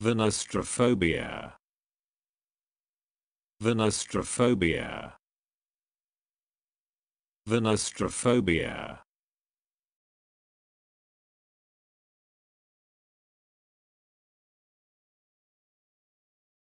Venustrophobia. Venustrophobia. Venustrophobia.